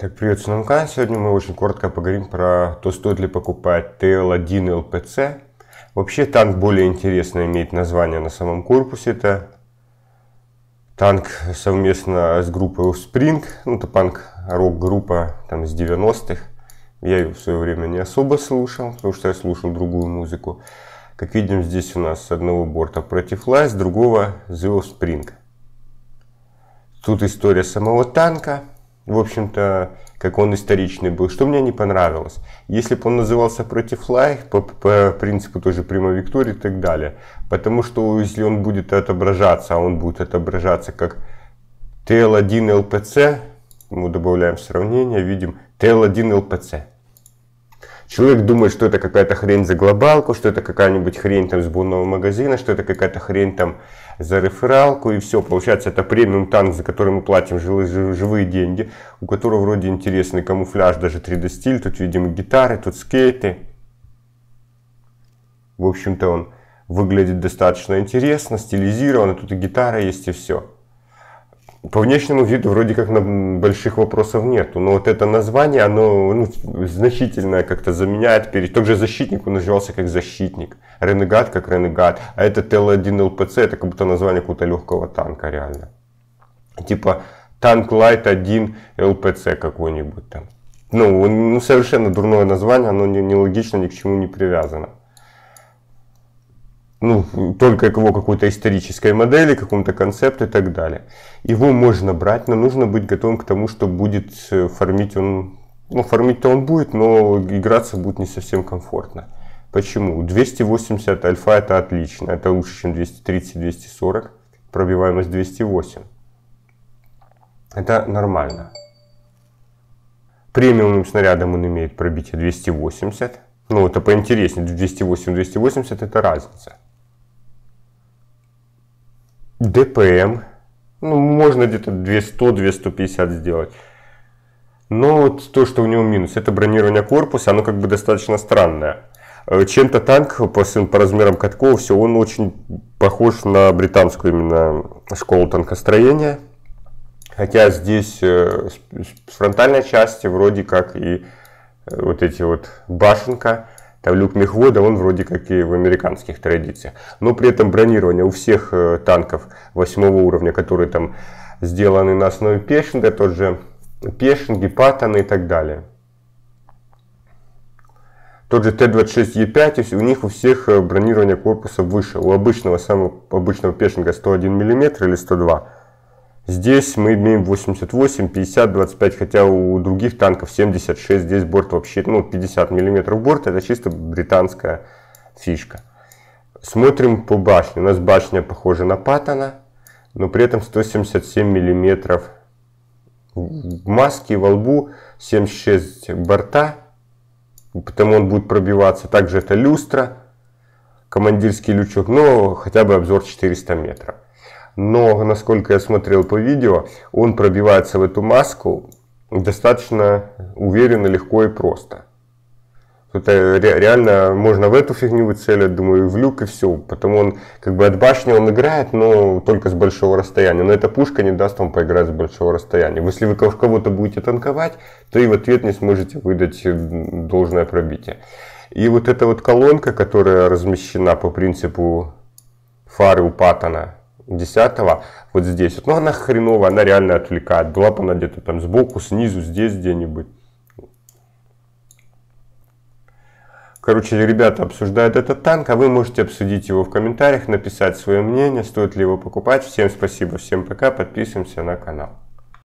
Так, привет, Синамка. Сегодня мы очень коротко поговорим про то, стоит ли покупать TL1 ЛПЦ. Вообще танк более интересно имеет название на самом корпусе. Это танк совместно с группой Offspring. Ну, это панк рок-группа там с 90-х. Я ее в свое время не особо слушал, потому что я слушал другую музыку. Как видим, здесь у нас с одного борта Протифлай, с другого The Offspring. Тут история самого танка в общем-то, как он историчный был. Что мне не понравилось? Если бы он назывался против лайф, по, по принципу тоже прямой Виктории и так далее. Потому что если он будет отображаться, а он будет отображаться как TL1 LPC, мы добавляем сравнение, видим TL1 LPC. Человек думает, что это какая-то хрень за глобалку, что это какая-нибудь хрень там с бунного магазина, что это какая-то хрень там за рефералку и все. Получается, это премиум танк, за который мы платим живые, деньги, у которого вроде интересный камуфляж, даже 3D-стиль. Тут, видимо, гитары, тут скейты. В общем-то, он выглядит достаточно интересно, стилизировано. А тут и гитара есть, и все по внешнему виду вроде как на больших вопросов нету, но вот это название, оно ну, значительно как-то заменяет перед... Тот же защитник, он назывался как защитник, ренегат как ренегат, а это ТЛ-1 ЛПЦ, это как будто название какого-то легкого танка реально. Типа танк Лайт 1 ЛПЦ какой-нибудь там. Ну, он, ну, совершенно дурное название, оно не, не логично, ни к чему не привязано ну, только к его какой-то исторической модели, какому-то концепту и так далее. Его можно брать, но нужно быть готовым к тому, что будет э, фармить он, ну, фармить-то он будет, но играться будет не совсем комфортно. Почему? 280 альфа это отлично, это лучше, чем 230-240, пробиваемость 208. Это нормально. Премиумным снарядом он имеет пробитие 280, ну это а поинтереснее, 208-280 это разница. ДПМ. Ну, можно где-то 200-250 сделать. Но вот то, что у него минус, это бронирование корпуса, оно как бы достаточно странное. Э, чем-то танк по, по размерам катков, все, он очень похож на британскую именно школу танкостроения. Хотя здесь э, с фронтальной части вроде как и э, вот эти вот башенка, там люк мехвода, он вроде как и в американских традициях. Но при этом бронирование у всех э, танков восьмого уровня, которые там сделаны на основе пешинга, тот же пешинги, Патаны и так далее. Тот же Т-26Е5, у них у всех э, бронирование корпуса выше. У обычного, самого обычного пешинга 101 мм или 102 мм Здесь мы имеем 88, 50, 25, хотя у других танков 76, здесь борт вообще, ну, 50 миллиметров борта, это чисто британская фишка. Смотрим по башне. У нас башня похожа на Паттона, но при этом 177 миллиметров в маске, во лбу, 76 борта, потому он будет пробиваться. Также это люстра, командирский лючок, но хотя бы обзор 400 метров но, насколько я смотрел по видео, он пробивается в эту маску достаточно уверенно, легко и просто. Тут реально можно в эту фигню выцелить, думаю, в люк и все. Потому он как бы от башни он играет, но только с большого расстояния. Но эта пушка не даст вам поиграть с большого расстояния. Если вы кого-то будете танковать, то и в ответ не сможете выдать э, должное пробитие. И вот эта вот колонка, которая размещена по принципу фары у Паттона, 10 вот здесь. Вот. Но ну, она хреновая, она реально отвлекает. Была бы она где-то там сбоку, снизу, здесь где-нибудь. Короче, ребята обсуждают этот танк, а вы можете обсудить его в комментариях, написать свое мнение, стоит ли его покупать. Всем спасибо, всем пока, подписываемся на канал.